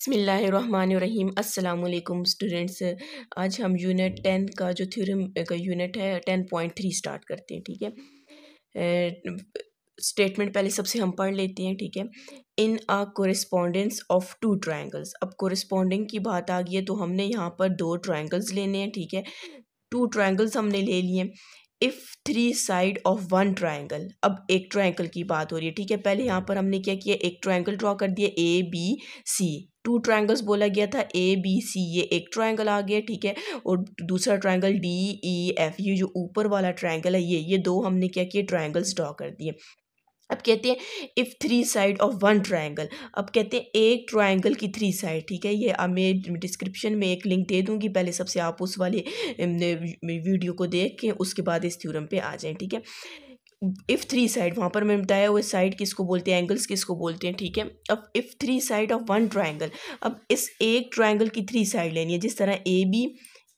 बसमीम् अल्लाम स्टूडेंट्स आज हम यूनिट टेन का जो थ्योरम का यूनिट है टेन पॉइंट थ्री स्टार्ट करते हैं ठीक है स्टेटमेंट पहले सबसे हम पढ़ लेते हैं ठीक है in uh correspondence of two triangles अब कोरिस्पोंडिंग की बात आ गई है तो हमने यहाँ पर दो ट्राइंगल्स लेने हैं ठीक है टू ट्राइंगल्स हमने ले लिए if three side of one triangle अब एक ट्राइंगल की बात हो रही है ठीक है पहले यहाँ पर हमने क्या किया एक ट्राइंगल ड्रॉ कर दिया A B C two triangles बोला गया था ए बी सी ये एक ट्राइंगल आ गया ठीक है और दूसरा ट्राइंगल डी ई एफ ये जो ऊपर वाला ट्राइंगल है ये ये दो हमने क्या किया ट्राइंगल्स ड्रॉ कर दिए अब कहते हैं if three side of one triangle अब कहते हैं एक ट्रायंगल की थ्री साइड ठीक है ये अब मैं डिस्क्रिप्शन में एक लिंक दे दूंगी पहले सबसे आप उस वाले वीडियो को देख के उसके बाद इस थ्योरम पे आ जाएं ठीक है इफ़ थ्री साइड वहाँ पर मैंने बताया हुआ साइड किसको बोलते हैं एंगल्स किसको बोलते हैं ठीक है अब if three side of one triangle अब इस एक ट्रायंगल की थ्री साइड लेनी है जिस तरह ए बी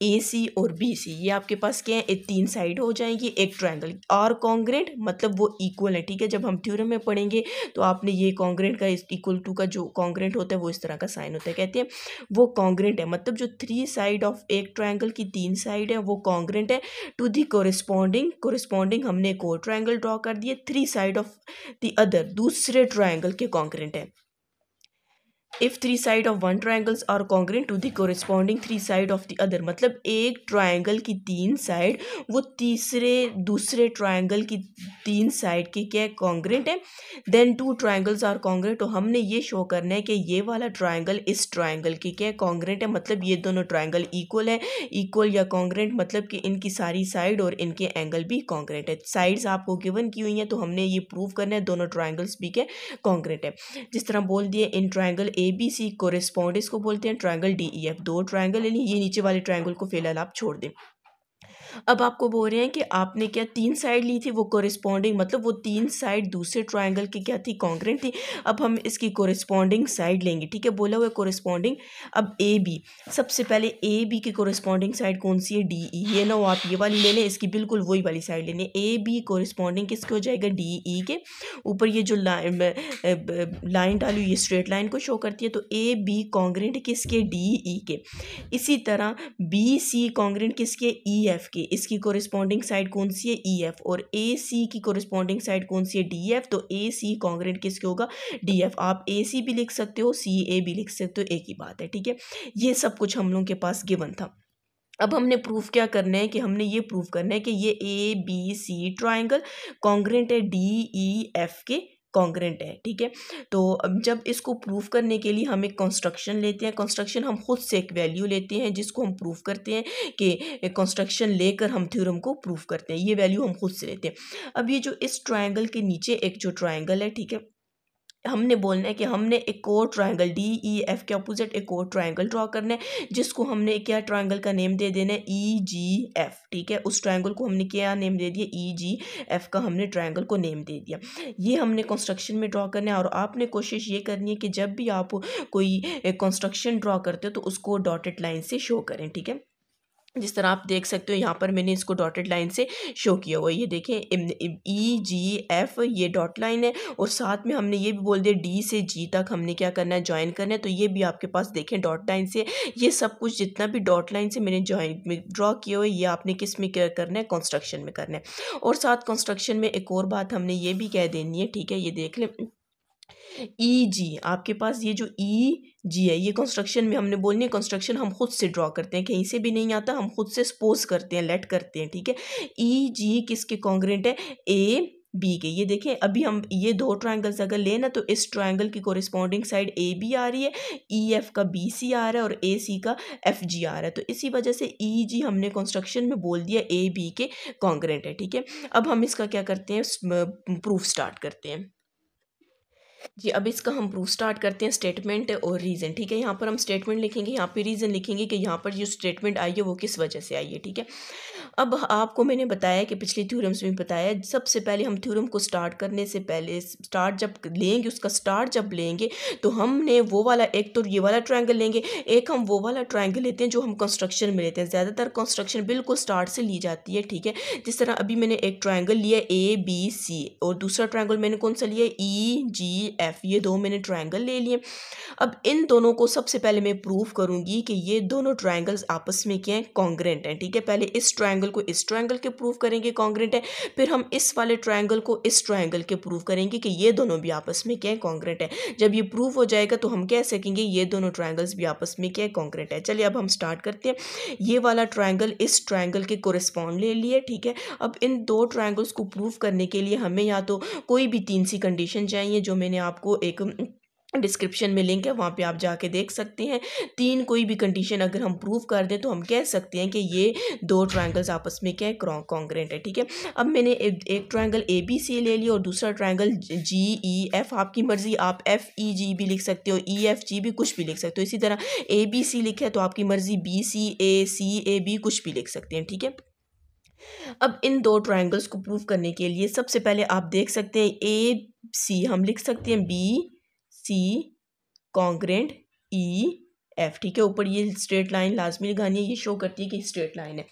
ए सी और बी सी ये आपके पास क्या है एक तीन साइड हो जाएंगी एक ट्रायंगल और कॉन्ग्रेट मतलब वो इक्वल है ठीक है जब हम थ्योरम में पढ़ेंगे तो आपने ये कॉन्ग्रेंट का इक्वल टू का जो कॉन्ग्रेंट होता है वो इस तरह का साइन होता है कहते हैं वो कॉन्ग्रेंट है मतलब जो थ्री साइड ऑफ एक ट्राइंगल की तीन साइड है वो कॉन्ग्रेंट है टू दी कोरिस्पॉन्डिंग कोरिस्पॉन्डिंग हमने एक और ट्राइंगल ड्रॉ कर दिए three side of the other दूसरे ट्राइंगल के कॉन्ग्रेंट है if three side of one triangles are congruent to the corresponding three side of the other मतलब एक ट्राइंगल की तीन साइड वो तीसरे दूसरे ट्राइंगल की तीन साइड की क्या कॉन्ग्रेंट है then two triangles are congruent तो हमने ये शो करना है कि ये वाला ट्राइंगल इस ट्राइंगल की क्या कॉन्ग्रेंट है मतलब ये दोनों ट्राइंगल इक्वल है इक्वल या कॉन्ग्रेंट मतलब कि इनकी सारी साइड और इनके एंगल भी कॉन्ग्रेंट है साइड्स आपको गिवन की हुई हैं तो हमने ये प्रूव करना है दोनों ट्राइंगल्स भी क्या कॉन्ग्रेंट है जिस तरह बोल दिए इन ट्राइंगल ए बी सी कोरेस्पॉन्ड इसको बोलते हैं ट्राइंगल डी ई एफ दो ट्राइंगल यानी ये नीचे वाले ट्राइंगल को फिलहाल आप छोड़ दें अब आपको बोल रहे हैं कि आपने क्या तीन साइड ली थी वो कोरिस्पॉन्डिंग मतलब वो तीन साइड दूसरे ट्राइंगल की क्या थी कॉन्ग्रेंट थी अब हम इसकी कोरिस्पॉन्डिंग साइड लेंगे ठीक है बोला हुआ कोरिस्पॉन्डिंग अब ए बी सबसे पहले ए बी की कोरिस्पॉन्डिंग साइड कौन सी है डी ई e। ये ना हो आप ये वाली ले लें इसकी बिल्कुल वही वाली साइड लेने ए बी कोरिस्पॉन्डिंग किसके हो जाएगा डी ई e के ऊपर ये जो लाइन लाइन डाली ये स्ट्रेट लाइन को शो करती है तो ए बी कॉन्ग्रेंट किसके डी ई e के इसी तरह बी सी कॉन्ग्रेंट किसके ई एफ के देखिए इसकी कोरिस्पॉन्डिंग साइड कौन सी है ई e एफ और ए सी की कोरिस्पॉन्डिंग साइड कौन सी है डी एफ तो ए सी कॉन्ग्रेंट किसके होगा डी एफ आप ए सी भी लिख सकते हो सी ए भी लिख सकते हो एक ही बात है ठीक है ये सब कुछ हम लोगों के पास गिवन था अब हमने प्रूफ क्या करना है कि हमने ये प्रूफ करना है कि ये A B C triangle congruent है डी ई एफ के कॉन्ग्रेंट है ठीक है तो जब इसको प्रूफ करने के लिए हम एक कंस्ट्रक्शन लेते हैं कंस्ट्रक्शन हम खुद से एक वैल्यू लेते हैं जिसको हम प्रूफ करते हैं कि कंस्ट्रक्शन लेकर हम थ्योरम को प्रूफ करते हैं ये वैल्यू हम खुद से लेते हैं अब ये जो इस ट्रायंगल के नीचे एक जो ट्रायंगल है ठीक है हमने बोलना है कि हमने एक और ट्रायंगल डी ई एफ के अपोजिट एक और ट्रायंगल ड्रा करना है जिसको हमने क्या ट्रायंगल का नेम दे देना है ई जी एफ ठीक है उस ट्रायंगल को हमने क्या नेम दे दिया ई जी एफ का हमने ट्रायंगल को नेम दे दिया ये हमने कंस्ट्रक्शन में ड्रा करना है और आपने कोशिश ये करनी है कि जब भी आप कोई कंस्ट्रक्शन ड्रा करते हो तो उसको डॉटेड लाइन से शो करें ठीक है जिस तरह आप देख सकते हो यहाँ पर मैंने इसको डॉटेड लाइन से शो किया हुआ है ये देखें ई जी एफ ये डॉट लाइन है और साथ में हमने ये भी बोल दिया डी से जी तक हमने क्या करना है ज्वाइन करना है तो ये भी आपके पास देखें डॉट लाइन से ये सब कुछ जितना भी डॉट लाइन से मैंने ज्वाइन में ड्रॉ किया हुआ है ये आपने किस में करना है कंस्ट्रक्शन में करना है और साथ कंस्ट्रक्शन में एक और बात हमने ये भी कह देनी है ठीक है ये देख लें ई e जी आपके पास ये जो ई e जी है ये कंस्ट्रक्शन में हमने बोलनी है कंस्ट्रक्शन हम खुद से ड्रॉ करते हैं कहीं से भी नहीं आता हम खुद से स्पोज करते हैं लेट करते हैं ठीक है ई e जी किसके कॉन्ग्रेंट है ए बी के ये देखें अभी हम ये दो ट्राइंगल्स अगर लें ना तो इस ट्राइंगल की कोरिस्पॉन्डिंग साइड ए बी आ रही है ई एफ का बी सी आ रहा है और ए सी का एफ जी आ रहा है तो इसी वजह से ई जी हमने कंस्ट्रक्शन में बोल दिया ए बी के कॉन्ग्रेंट है ठीक है अब हम इसका क्या करते हैं प्रूफ स्टार्ट करते हैं जी अब इसका हम प्रूफ स्टार्ट करते हैं स्टेटमेंट और रीज़न ठीक है यहाँ पर हम स्टेटमेंट लिखेंगे यहाँ पे रीज़न लिखेंगे कि यहाँ पर जो स्टेटमेंट आई है वो किस वजह से आई है ठीक है अब आपको मैंने बताया कि पिछले थ्योरम्स में बताया सबसे पहले हम थ्योरम को स्टार्ट करने से पहले स्टार्ट जब लेंगे उसका स्टार्ट जब लेंगे तो हमने वो वाला एक तो ये वाला ट्राइंगल लेंगे एक हम वो वाला ट्राइंगल लेते हैं जो हम कंस्ट्रक्शन में लेते हैं ज़्यादातर कंस्ट्रक्शन बिल्कुल स्टार्ट से ली जाती है ठीक है जिस तरह अभी मैंने एक ट्राइंगल लिया ए बी सी और दूसरा ट्राइंगल मैंने कौन सा लिया ई e, जी एफ ये दो मैंने ट्राइंगल ले लिए अब इन दोनों को सबसे पहले मैं प्रूव करूँगी कि ये दोनों ट्राइंगल्स आपस में क्या हैं कॉन्ग्रेंट हैं ठीक है पहले इस ट्राइंगल को इस ट्राइंगल के प्रूव करेंगे कॉन्ग्रेंट है फिर हम इस वाले ट्राइंगल को इस ट्राइंगल के प्रूव करेंगे कि ये दोनों भी आपस में क्या है कॉन्ग्रेंट है जब ये प्रूव हो जाएगा तो हम कह सकेंगे ये दोनों ट्राइंगल्स भी आपस में क्या है कॉन्ग्रेंट है चलिए अब हम स्टार्ट करते हैं ये वाला ट्राइंगल इस ट्राइंगल के कोरिस्पॉन्ड ले लिए ठीक है अब इन दो ट्राइंगल्स को प्रूव करने के लिए हमें या तो कोई भी तीन सी कंडीशन चाहिए जो मैंने आपको एक डिस्क्रिप्शन में लिंक है वहाँ पे आप जाके देख सकते हैं तीन कोई भी कंडीशन अगर हम प्रूव कर दें तो हम कह सकते हैं कि ये दो ट्रायंगल्स आपस में क्या है कॉन्ग्रेंट है ठीक है अब मैंने एक, एक ट्राइंगल ए बी सी ले लिया और दूसरा ट्रायंगल जी ई एफ आपकी मर्ज़ी आप एफ ई जी भी लिख सकते हो ई एफ जी भी कुछ भी लिख सकते हो इसी तरह ए बी सी लिखे तो आपकी मर्ज़ी B C A C A B कुछ भी लिख सकते हैं ठीक है अब इन दो ट्रायंगल्स को प्रूव करने के लिए सबसे पहले आप देख सकते हैं ए सी हम लिख सकते हैं B C congruent E F ठीक है ऊपर ये स्ट्रेट लाइन लाजमी लगानी है ये शो करती है कि स्ट्रेट लाइन है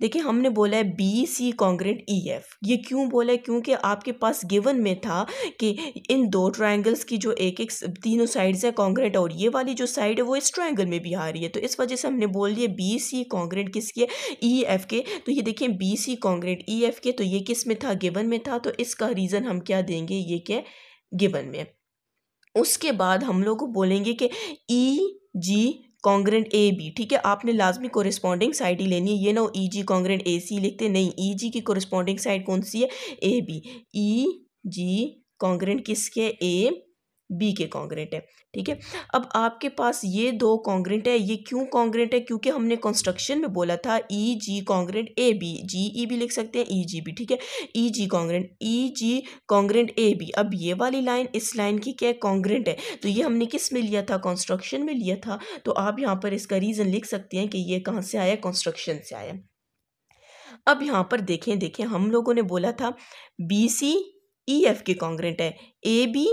देखिए हमने बोला है B C congruent E F ये क्यों बोला है क्योंकि आपके पास गिवन में था कि इन दो ट्राइंगल्स की जो एक एक तीनों साइड्स है कॉन्ग्रेंट और ये वाली जो साइड है वो इस ट्राइंगल में भी आ रही है तो इस वजह से हमने बोल दिया बी सी कॉन्ग्रेंट किसकी है ई e, एफ के तो ये देखिए B C congruent E F के तो ये किस में था गिवन में था तो इसका रीज़न हम क्या देंगे ये क्या गिवन में उसके बाद हम लोग बोलेंगे कि E e, G congruent A B ठीक है आपने लाजमी कोरिस्पॉन्डिंग साइड ही लेनी है ये ना ई जी कॉन्ग्रेंट ए सी लिखते नहीं ई e, जी की कोरिस्पॉन्डिंग साइड कौन सी है A B E ji congruent किसके ए बी के कॉन्ग्रेंट है ठीक है अब आपके पास ये दो कॉन्ग्रेंट है ये क्यों कॉन्ग्रेंट है क्योंकि हमने कंस्ट्रक्शन में बोला था E e, G congruent A B G E भी लिख सकते हैं ई जी बी ठीक है E e, G congruent E e, G congruent A B अब ये वाली लाइन इस लाइन की क्या कॉन्ग्रेंट है तो ये हमने किस में लिया था कॉन्स्ट्रक्शन में लिया था तो आप यहाँ पर इसका रीज़न लिख सकते हैं कि ये कहाँ से आया कंस्ट्रक्शन से आया अब यहाँ पर देखें देखें हम लोगों ने बोला था बी सी ई एफ के कॉन्ग्रेंट है ए बी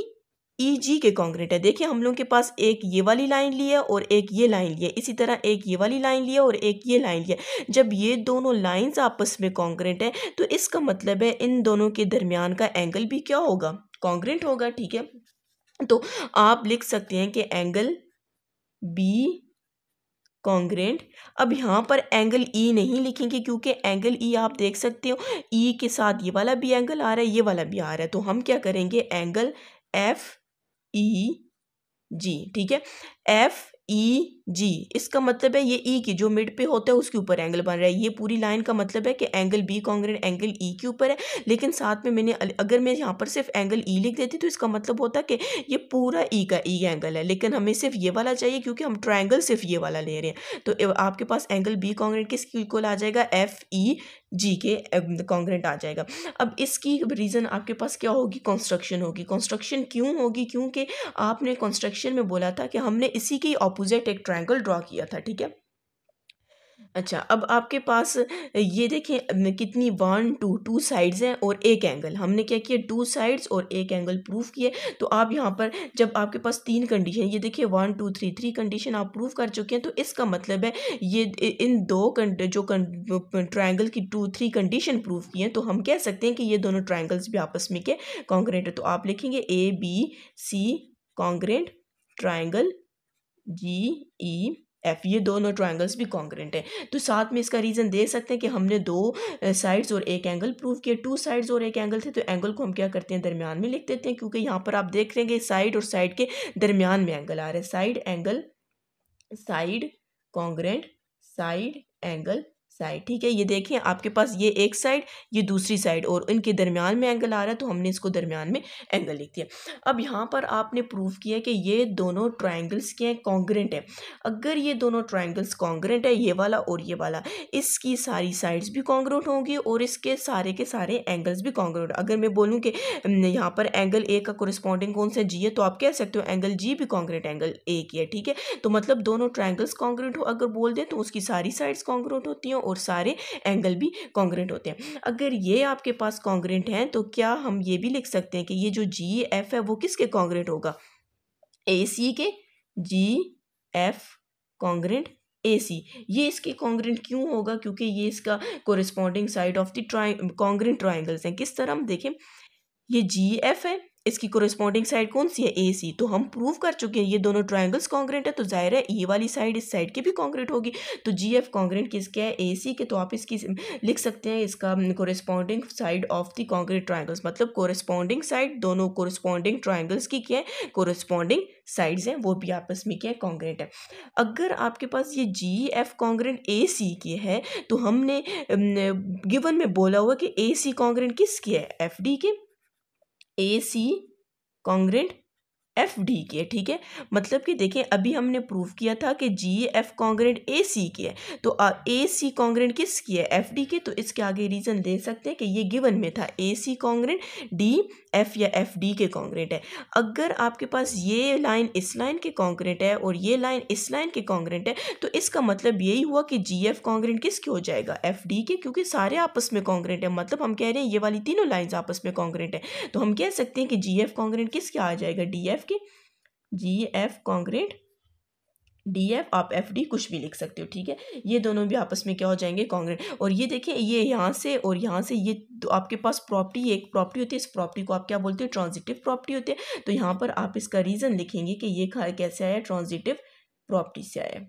ई e जी के कॉन्क्रीट है देखिए हम लोग के पास एक ये वाली लाइन ली है और एक ये लाइन ली है इसी तरह एक ये वाली लाइन ली है और एक ये लाइन ली है जब ये दोनों लाइंस आपस में कॉन्क्रीट है तो इसका मतलब है इन दोनों के दरमियान का एंगल भी क्या होगा कॉन्क्रीट होगा ठीक है तो आप लिख सकते हैं कि एंगल बी कॉन्ग्रेंट अब यहाँ पर एंगल ई e नहीं लिखेंगे क्योंकि एंगल ई e आप देख सकते हो ई e के साथ ये वाला भी एंगल आ रहा है ये वाला भी आ रहा है तो हम क्या करेंगे angle F E e G ठीक है एफ ई जी इसका मतलब है ये ई e की जो मिड पे होता है उसके ऊपर एंगल बन रहा है ये पूरी लाइन का मतलब है कि angle B congruent angle E e के ऊपर है लेकिन साथ में मैंने अगर मैं यहाँ पर सिर्फ एंगल ई e लिख देती तो इसका मतलब होता कि ये पूरा ई e का ई e एंगल है लेकिन हमें सिर्फ ये वाला चाहिए क्योंकि हम ट्राइंगल सिर्फ ये वाला ले रहे हैं तो आपके पास एंगल बी कॉन्ग्रेट किस इक्वल आ जाएगा एफ ई जी के कॉन्ग्रेंट आ जाएगा अब इसकी रीज़न आपके पास क्या होगी कंस्ट्रक्शन होगी कंस्ट्रक्शन क्यों होगी क्योंकि आपने कंस्ट्रक्शन में बोला था कि हमने इसी की अपोजिट एक ट्राइंगल ड्रॉ किया था ठीक है अच्छा अब आपके पास ये देखें कितनी वन टू टू साइड्स हैं और एक एंगल हमने क्या किया टू साइड्स और एक एंगल प्रूफ किए तो आप यहाँ पर जब आपके पास तीन कंडीशन ये देखिए one two three three condition आप प्रूफ कर चुके हैं तो इसका मतलब है ये इन दो जो ट्रायंगल की टू थ्री कंडीशन प्रूफ किए तो हम कह सकते हैं कि ये दोनों ट्राइंगल्स भी आपस में के कॉन्ग्रेंट है तो आप लिखेंगे A B C congruent triangle G E F ये दोनों ट्राइंगल्स भी कॉन्ग्रेंट हैं तो साथ में इसका रीज़न दे सकते हैं कि हमने दो साइड्स और एक एंगल प्रूव किए टू साइड्स और एक एंगल थे तो एंगल को हम क्या करते हैं दरमियान में लिख देते हैं क्योंकि यहाँ पर आप देख रहे हैं साइड और साइड के दरमियान में एंगल आ रहा है side angle side congruent side angle side ठीक है ये देखें आपके पास ये एक साइड ये दूसरी साइड और इनके दरमियान में एंगल आ रहा है तो हमने इसको दरमियान में एंगल लिख दिया अब यहाँ पर आपने प्रूव किया कि ये दोनों ट्राइंगल्स के हैं कॉन्ग्रेंट है अगर ये दोनों ट्राइंगल्स कॉन्ग्रेंट है ये वाला और ये वाला इसकी सारी साइड्स भी कॉन्ग्रेंट होंगी और इसके सारे के सारे एंगल्स भी कॉन्ग्रेंट अगर मैं बोलूँ कि यहाँ पर एंगल ए का कोरिस्पॉन्डिंग कौन सा जी है तो आप कह सकते हो एंगल जी भी कॉन्ग्रेंट एंगल ए की है ठीक है तो मतलब दोनों ट्राइंगल्स कॉन्ग्रेंट हो अगर बोल दें तो उसकी सारी साइड्स कॉन्ग्रेंट होती हैं और सारे एंगल भी कॉन्ग्रेंट होते हैं अगर ये आपके पास कॉन्ग्रेंट हैं तो क्या हम ये भी लिख सकते हैं कि ये जो जी एफ है वो किसके कॉन्ग्रेंट होगा ए सी के जी एफ कॉन्ग्रेंट ए सी ये इसके कॉन्ग्रेंट क्यों होगा क्योंकि ये इसका कोरिस्पॉन्डिंग साइड ऑफ द ट्राइ कॉन्ग्रेंट ट्राइंगल्स हैं किस तरह हम देखें ये जी एफ है इसकी कोरिस्पॉन्डिंग साइड कौन सी है ए सी तो हम प्रूव कर चुके हैं ये दोनों ट्राइंगल्स कॉन्ग्रेंट है तो जाहिर है ये वाली साइड इस साइड की भी कॉन्ग्रेंट होगी तो जी एफ कॉन्ग्रेंट किसके है ए सी के तो आप इसकी लिख सकते हैं इसका corresponding side of the congruent triangles मतलब कोरिस्पॉन्डिंग साइड दोनों कोरिस्पॉन्डिंग ट्राइंगल्स की क्या है कोरिस्पॉन्डिंग साइड्स हैं वो भी आपस में क्या है कॉन्ग्रेंट है अगर आपके पास ये जी एफ कॉन्ग्रेंट ए सी की है तो हमने गिवन हम्म, में बोला हुआ कि ए सी कॉन्ग्रेंट किसकी है एफ डी के A C congruent F D के ठीक है मतलब कि देखें अभी हमने प्रूव किया था कि जी एफ कॉन्ग्रेंट ए सी की है तो ए सी कॉन्ग्रेंट की है एफ डी के तो इसके आगे रीज़न दे सकते हैं कि ये गिवन में था A C congruent D F या एफ डी के कॉन्ग्रेंट है अगर आपके पास ये लाइन इस लाइन के कॉन्ग्रेंट है और ये लाइन इस लाइन के कॉन्ग्रेंट है तो इसका मतलब यही हुआ कि जी एफ कॉन्ग्रेंट किसके हो जाएगा एफ डी के क्योंकि सारे आपस में कॉन्ग्रेंट है मतलब हम कह रहे हैं ये वाली तीनों लाइन्स आपस में कॉन्ग्रेंट है तो हम कह सकते हैं कि जी एफ कॉन्ग्रेंट किसके आ जाएगा डी एफ एफ की G F congruent D F आप एफ डी कुछ भी लिख सकते हो ठीक है ये दोनों भी आपस में क्या हो जाएंगे कॉन्ग्रेट और ये देखिए ये यहाँ से और यहाँ से ये तो आपके पास प्रॉपर्टी एक प्रॉपर्टी होती है इस प्रॉपर्टी को आप क्या बोलते हो ट्रांजिटिव प्रॉपर्टी होती है तो यहाँ पर आप इसका रीज़न लिखेंगे कि ये कैसे आया ट्रांजिटिव प्रॉपर्टी से आया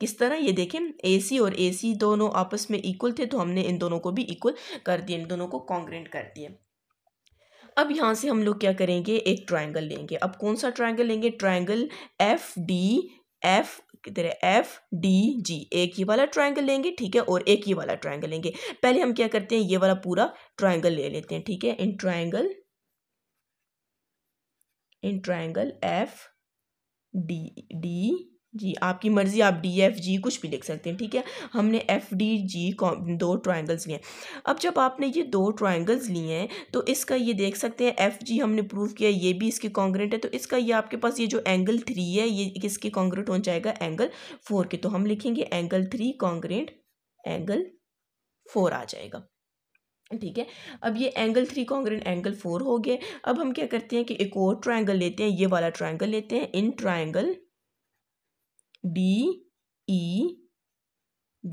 किस तरह ये देखें ए सी और ए सी दोनों आपस में इक्वल थे तो हमने इन दोनों को भी इक्वल कर दिया इन दोनों को कॉन्ग्रेंट कर दिया अब यहाँ से हम लोग क्या करेंगे एक ट्राइंगल लेंगे अब कौन सा ट्राइंगल लेंगे ट्राइंगल एफ डी एफ किधर एफ डी जी एक ये वाला ट्राइंगल लेंगे ठीक है और एक ये वाला ट्राइंगल लेंगे पहले हम क्या करते हैं ये वाला पूरा ट्राइंगल ले लेते हैं ठीक है in triangle in triangle F D D G आपकी मर्ज़ी आप डी एफ जी कुछ भी लिख सकते हैं ठीक है हमने एफ डी जी दो ट्राइंगल्स लिए हैं अब जब आपने ये दो ट्राइंगल्स लिए हैं तो इसका ये देख सकते हैं एफ जी हमने प्रूव किया ये भी इसके कॉन्ग्रेंट है तो इसका ये आपके पास ये जो एंगल थ्री है ये किसके कॉन्ग्रेंट हो जाएगा एंगल फोर के तो हम लिखेंगे angle three congruent angle four आ जाएगा ठीक है अब ये angle three congruent angle four हो गए अब हम क्या करते हैं कि एक और ट्राइंगल लेते हैं ये वाला ट्राइंगल लेते हैं इन ट्राइंगल डी ई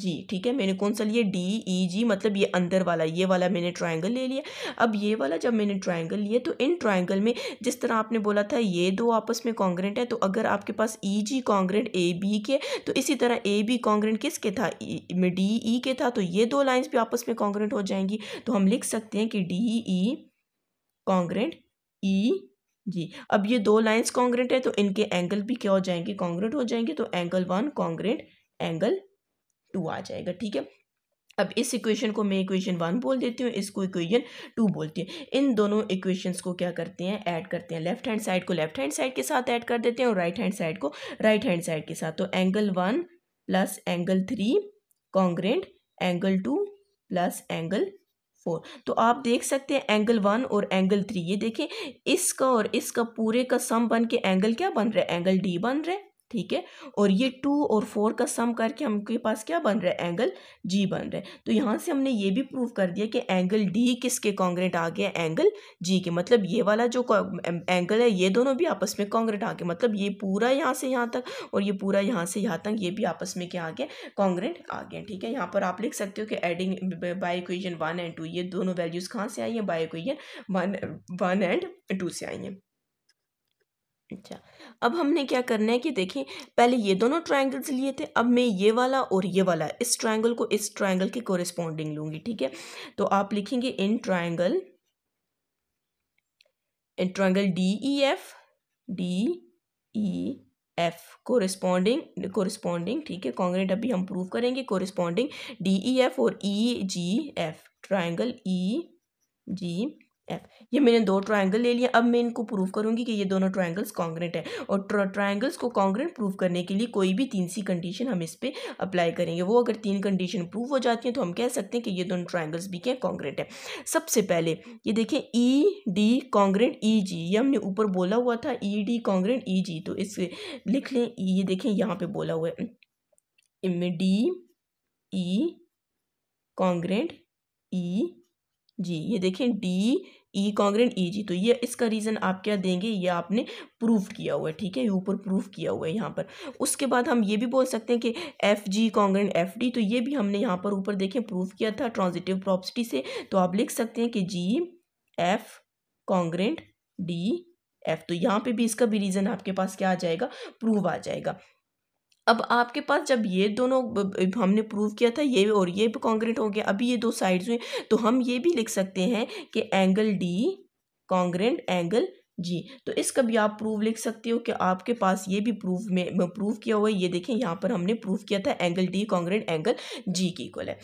जी ठीक है मैंने कौन सा लिया डी ई जी मतलब ये अंदर वाला ये वाला मैंने ट्रायंगल ले लिया अब ये वाला जब मैंने ट्रायंगल लिया तो इन ट्रायंगल में जिस तरह आपने बोला था ये दो आपस में कॉन्ग्रेंट है तो अगर आपके पास ई जी कॉन्ग्रेंट ए बी के तो इसी तरह ए बी कॉन्ग्रेंट किसके था e, में डी ई e के था तो ये दो लाइन्स भी आपस में कॉन्ग्रेंट हो जाएंगी तो हम लिख सकते हैं कि डी ई कॉन्ग्रेंट ई जी अब ये दो लाइंस कॉन्ग्रेंट है तो इनके एंगल भी क्या हो जाएंगे कॉन्ग्रेंट हो जाएंगे तो angle one congruent angle two आ जाएगा ठीक है अब इस इक्वेशन को मैं इक्वेशन वन बोल देती हूँ इसको इक्वेशन टू बोलती हूँ इन दोनों इक्वेशंस को क्या करते हैं ऐड करते हैं लेफ्ट हैंड साइड को लेफ्ट हैंड साइड के साथ ऐड कर देते हैं और राइट हैंड साइड को राइट हैंड साइड के साथ तो angle one plus angle three congruent angle two plus angle four तो आप देख सकते हैं एंगल वन और एंगल थ्री ये देखें इसका और इसका पूरे का सम बन के एंगल क्या बन रहा है एंगल डी बन रहा है ठीक है और ये टू और फोर का सम करके हमके पास क्या बन रहा है एंगल जी बन रहा है तो यहाँ से हमने ये भी प्रूव कर दिया कि एंगल डी किसके कॉन्ग्रेट आ गया एंगल जी के मतलब ये वाला जो एंगल है ये दोनों भी आपस में कॉन्ग्रेट आ गए मतलब ये पूरा यहाँ से यहाँ तक और ये पूरा यहाँ से यहाँ तक ये भी आपस में क्या आ गया कॉन्ग्रेट आ गया ठीक है यहाँ पर आप लिख सकते हो कि adding by equation one and two ये दोनों वैल्यूज़ कहाँ से आई हैं by equation one one and two से आई हैं अच्छा अब हमने क्या करना है कि देखें पहले ये दोनों ट्राइंगल्स लिए थे अब मैं ये वाला और ये वाला इस ट्राइंगल को इस ट्राइंगल के कोरिस्पॉन्डिंग लूँगी ठीक है तो आप लिखेंगे in triangle in triangle D E F D E F corresponding corresponding ठीक है कॉन्ग्रेट अभी हम प्रूव करेंगे कोरिस्पॉन्डिंग डी ई एफ और E G F triangle E G F ये मैंने दो ट्राइंगल ले लिया अब मैं इनको प्रूव करूंगी कि ये दोनों ट्राइंगल्स कॉन्ग्रेंट है और ट्राइंगल्स को कॉन्ग्रेंट प्रूव करने के लिए कोई भी तीन सी कंडीशन हम इस पर अप्लाई करेंगे वो अगर तीन कंडीशन प्रूव हो जाती हैं तो हम कह सकते हैं कि ये दोनों ट्राइंगल्स भी क्या कॉन्ग्रेंट है सबसे पहले ये देखें ई डी कॉन्ग्रेंट ई जी ये हमने ऊपर बोला हुआ था ई डी कॉन्ग्रेंट ई जी तो इस लिख लें e, ये देखें यहाँ पर बोला हुआ है इम डी ई कॉन्ग्रेंट ई जी ये देखें डी ई कॉन्ग्रेंट ई जी तो ये इसका रीज़न आप क्या देंगे ये आपने प्रूफ किया हुआ है ठीक है ये ऊपर प्रूफ किया हुआ है यहाँ पर उसके बाद हम ये भी बोल सकते हैं कि F G congruent F D तो ये भी हमने यहाँ पर ऊपर देखें प्रूफ किया था ट्रांजिटिव प्रॉपर्टी से तो आप लिख सकते हैं कि G F congruent D F तो यहाँ पे भी इसका भी रीज़न आपके पास क्या आ जाएगा प्रूव आ जाएगा अब आपके पास जब ये दोनों हमने प्रूव किया था ये और ये भी कॉन्ग्रेंट हो गया अभी ये दो साइड्स हुई तो हम ये भी लिख सकते हैं कि angle D congruent angle G तो इसका भी आप प्रूफ लिख सकते हो कि आपके पास ये भी प्रूफ में प्रूफ किया हुआ है ये देखें यहाँ पर हमने प्रूफ किया था angle D congruent angle G की इक्वल है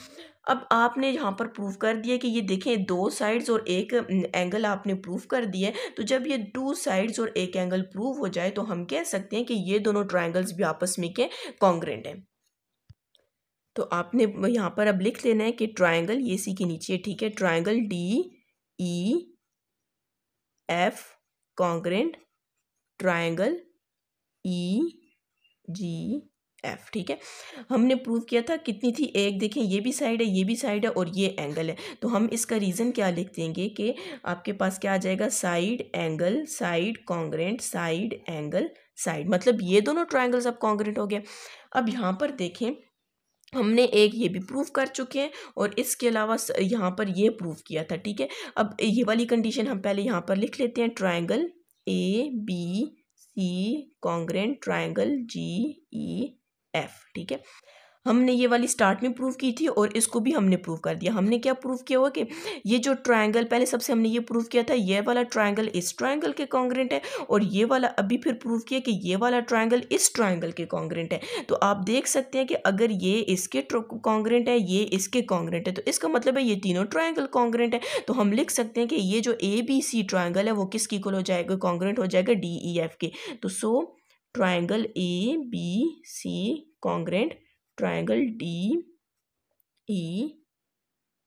अब आपने यहाँ पर प्रूव कर दिया कि ये देखें दो साइड्स और एक एंगल आपने प्रूव कर दिया तो जब ये टू साइड्स और एक एंगल प्रूव हो जाए तो हम कह सकते हैं कि ये दोनों ट्राइंगल्स भी आपस में के कॉन्ग्रेंट हैं तो आपने यहाँ पर अब लिख लेना है कि ट्राइंगल ये सी के नीचे ठीक है triangle D E F congruent triangle E G F ठीक है हमने प्रूव किया था कितनी थी एक देखें ये भी साइड है ये भी साइड है और ये एंगल है तो हम इसका रीज़न क्या लिख देंगे कि आपके पास क्या आ जाएगा side angle side congruent side angle side मतलब ये दोनों ट्राइंगल्स अब कॉन्ग्रेंट हो गए अब यहाँ पर देखें हमने एक ये भी प्रूव कर चुके हैं और इसके अलावा यहाँ पर ये प्रूव किया था ठीक है अब ये वाली कंडीशन हम पहले यहाँ पर लिख लेते हैं triangle A B C congruent triangle G E F ठीक है हमने ये वाली स्टार्ट में प्रूव की थी और इसको भी हमने प्रूव कर दिया हमने क्या प्रूव किया हुआ कि ये जो ट्रायंगल पहले सबसे हमने ये प्रूव किया था ये वाला ट्रायंगल इस ट्रायंगल के कांग्रेंट है और ये वाला अभी फिर प्रूव किया कि ये वाला ट्रायंगल इस ट्रायंगल के कांग्रेंट है तो आप देख सकते हैं कि अगर ये इसके कांग्रेंट है ये इसके कांग्रेंट है तो इसका मतलब है ये तीनों ट्राइंगल कांग्रेंट है तो हम लिख सकते हैं कि ये जो ए बी सी ट्राइंगल है वो किसकी इक्वल हो जाएगा कॉन्ग्रेंट हो जाएगा डी ई एफ के तो so triangle A B C congruent triangle D E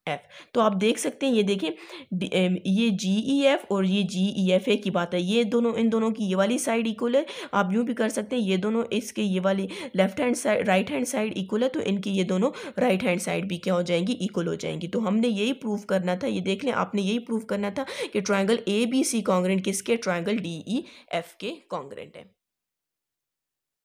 F तो आप देख सकते हैं ये देखें um, ये जी ई एफ और ये जी ई एफ ए की बात है ये दोनों इन दोनों की ये वाली साइड इक्वल है आप यूँ भी कर सकते हैं ये दोनों इसके ये वाली left hand side right hand side equal है तो इनकी ये दोनों राइट हैंड साइड भी क्या हो जाएंगी इक्वल हो जाएंगी तो हमने यही प्रूव करना था ये देख लें आपने यही प्रूव करना था कि triangle A B C congruent किसके ट्राइंगल डी ई एफ के कॉन्ग्रेंट है